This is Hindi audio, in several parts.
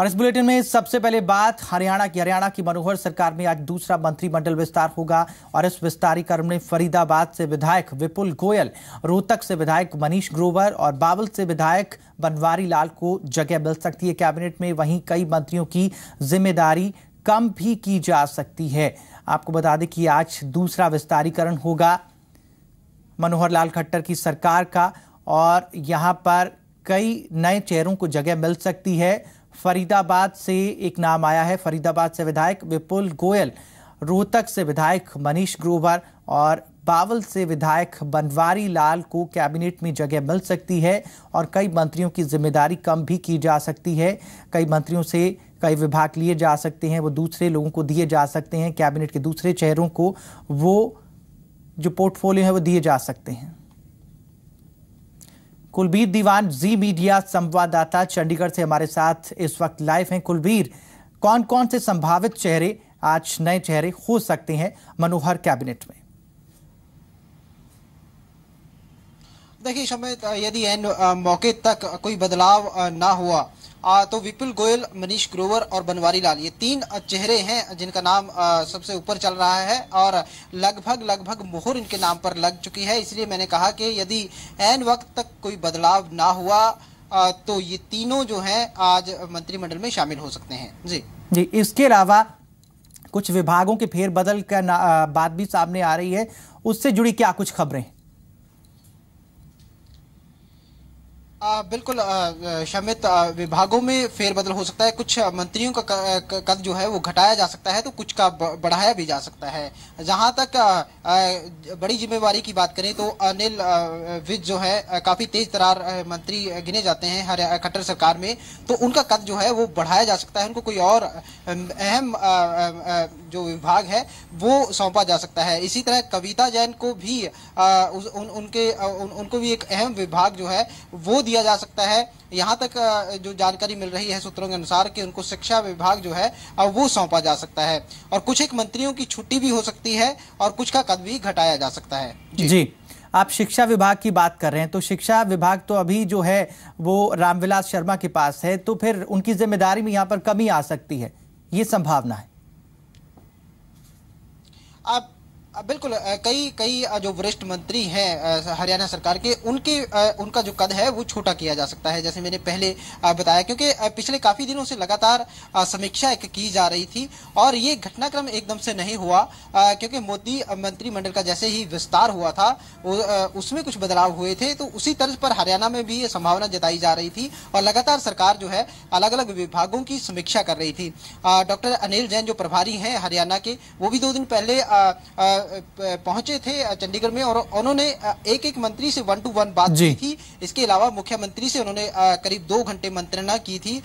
और इस बुलेटिन में सबसे पहले बात हरियाणा की हरियाणा की मनोहर सरकार में आज दूसरा मंत्रिमंडल विस्तार होगा और इस विस्तारीकरण में फरीदाबाद से विधायक विपुल गोयल रोहतक से विधायक मनीष ग्रोवर और बावल से विधायक बनवारी लाल को जगह मिल सकती है कैबिनेट में वहीं कई मंत्रियों की जिम्मेदारी कम भी की जा सकती है आपको बता दें कि आज दूसरा विस्तारीकरण होगा मनोहर लाल खट्टर की सरकार का और यहाँ पर कई नए चेहरों को जगह मिल सकती है फरीदाबाद से एक नाम आया है फरीदाबाद से विधायक विपुल गोयल रोहतक से विधायक मनीष ग्रोवर और बावल से विधायक बनवारी लाल को कैबिनेट में जगह मिल सकती है और कई मंत्रियों की जिम्मेदारी कम भी की जा सकती है कई मंत्रियों से कई विभाग लिए जा सकते हैं वो दूसरे लोगों को दिए जा सकते हैं कैबिनेट के दूसरे चेहरों को वो जो पोर्टफोलियो है वो दिए जा सकते हैं कुलबीर दीवान जी मीडिया संवाददाता चंडीगढ़ से हमारे साथ इस वक्त लाइव हैं कुलबीर कौन कौन से संभावित चेहरे आज नए चेहरे हो सकते हैं मनोहर कैबिनेट में देखिए समय यदि मौके तक कोई बदलाव ना हुआ तो विपुल गोयल मनीष ग्रोवर और बनवारी लाल ये तीन चेहरे हैं जिनका नाम सबसे ऊपर चल रहा है और लगभग लगभग मोहर इनके नाम पर लग चुकी है इसलिए मैंने कहा कि यदि एन वक्त तक कोई बदलाव ना हुआ तो ये तीनों जो हैं आज मंत्रिमंडल में शामिल हो सकते हैं जी जी इसके अलावा कुछ विभागों के फेरबदल का बात भी सामने आ रही है उससे जुड़ी क्या कुछ खबरें आ, बिल्कुल शमित विभागों में फेरबदल हो सकता है कुछ मंत्रियों का कद जो है वो घटाया जा सकता है तो कुछ का बढ़ाया भी जा सकता है जहां तक बड़ी जिम्मेवारी की बात करें तो अनिल विज जो है काफ़ी तेज तरार मंत्री गिने जाते हैं खट्टर सरकार में तो उनका कद जो है वो बढ़ाया जा सकता है उनको कोई और अहम जो विभाग है वो सौंपा जा सकता है इसी तरह कविता जैन को भी आ, उस, उन, उनके उन, उनको भी एक अहम विभाग जो है वो दिया जा सकता है यहाँ तक जो जानकारी मिल रही है सूत्रों के अनुसार कि उनको शिक्षा विभाग जो है वो सौंपा जा सकता है और कुछ एक मंत्रियों की छुट्टी भी हो सकती है और कुछ का कद भी घटाया जा सकता है जी, जी। आप शिक्षा विभाग की बात कर रहे हैं तो शिक्षा विभाग तो अभी जो है वो रामविलास शर्मा के पास है तो फिर उनकी जिम्मेदारी में यहाँ पर कमी आ सकती है ये संभावना है up बिल्कुल कई कई जो वरिष्ठ मंत्री हैं हरियाणा सरकार के उनके उनका जो कद है वो छोटा किया जा सकता है जैसे मैंने पहले बताया क्योंकि पिछले काफ़ी दिनों से लगातार समीक्षा एक की जा रही थी और ये घटनाक्रम एकदम से नहीं हुआ क्योंकि मोदी मंत्रिमंडल का जैसे ही विस्तार हुआ था उसमें कुछ बदलाव हुए थे तो उसी तर्ज पर हरियाणा में भी ये संभावना जताई जा रही थी और लगातार सरकार जो है अलग अलग विभागों की समीक्षा कर रही थी डॉक्टर अनिल जैन जो प्रभारी हैं हरियाणा के वो भी दो दिन पहले पहुंचे थे चंडीगढ़ में और उन्होंने एक एक मंत्री से वन टू वन बात की थी इसके अलावा मुख्यमंत्री से उन्होंने करीब दो घंटे मंत्रणा की थी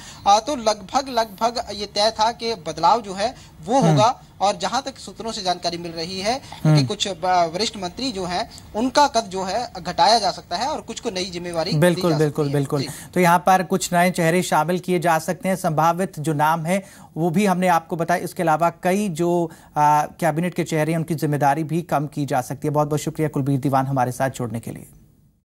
तो लगभग लगभग ये तय था कि बदलाव जो है वो हम्म। होगा और जहां तक सूत्रों से जानकारी मिल रही है कि हम्म। कुछ वरिष्ठ मंत्री जो हैं उनका कद जो है घटाया जा सकता है और कुछ को नई जिम्मेवारी बिल्कुल बिल्कुल बिल्कुल तो यहाँ पर कुछ नए चेहरे शामिल किए जा सकते हैं संभावित जो नाम है वो भी हमने आपको बताया इसके अलावा कई जो कैबिनेट के चेहरे हैं उनकी जिम्मेदारी भी कम की जा सकती है बहुत बहुत शुक्रिया कुलबीर दीवान हमारे साथ जोड़ने के लिए